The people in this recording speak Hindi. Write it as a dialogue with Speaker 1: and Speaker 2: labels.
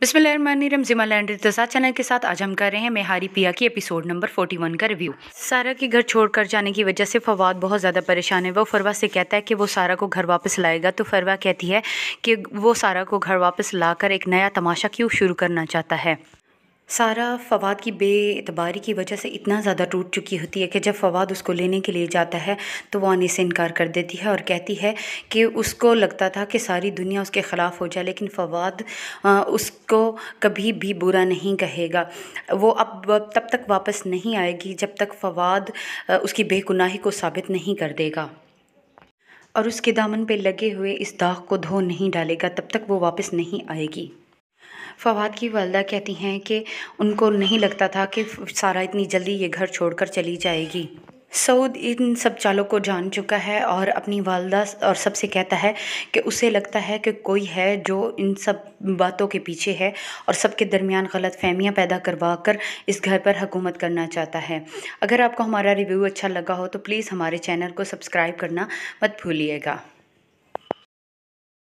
Speaker 1: बिस्मिल जिमा लैंड चैनल के साथ आज हम कर रहे हैं मेहारी पिया की एपिसोड नंबर 41 का रिव्यू सारा के घर छोड़कर जाने की वजह से फवाद बहुत ज़्यादा परेशान है वो फरवा से कहता है कि वो सारा को घर वापस लाएगा तो फरवा कहती है कि वो सारा को घर वापस लाकर एक नया तमाशा क्यों शुरू करना चाहता है सारा फवाद की बेतबारी की वजह से इतना ज़्यादा टूट चुकी होती है कि जब फवाद उसको लेने के लिए जाता है तो वो आने से इनकार कर देती है और कहती है कि उसको लगता था कि सारी दुनिया उसके ख़िलाफ़ हो जाए लेकिन फवाद उसको कभी भी बुरा नहीं कहेगा वो अब तब तक वापस नहीं आएगी जब तक फवाद उसकी बेगुनाही को साबित नहीं कर देगा और उसके दामन पर लगे हुए इस दाग को धो नहीं डालेगा तब तक वो वापस नहीं आएगी फवाद की वालदा कहती हैं कि उनको नहीं लगता था कि सारा इतनी जल्दी ये घर छोड़कर चली जाएगी सऊद इन सब चालों को जान चुका है और अपनी वालदा और सबसे कहता है कि उसे लगता है कि कोई है जो इन सब बातों के पीछे है और सबके दरमियान गलत फहमियाँ पैदा करवा कर इस घर पर हुकूमत करना चाहता है अगर आपको हमारा रिव्यू अच्छा लगा हो तो प्लीज़ हमारे चैनल को सब्सक्राइब करना मत भूलिएगा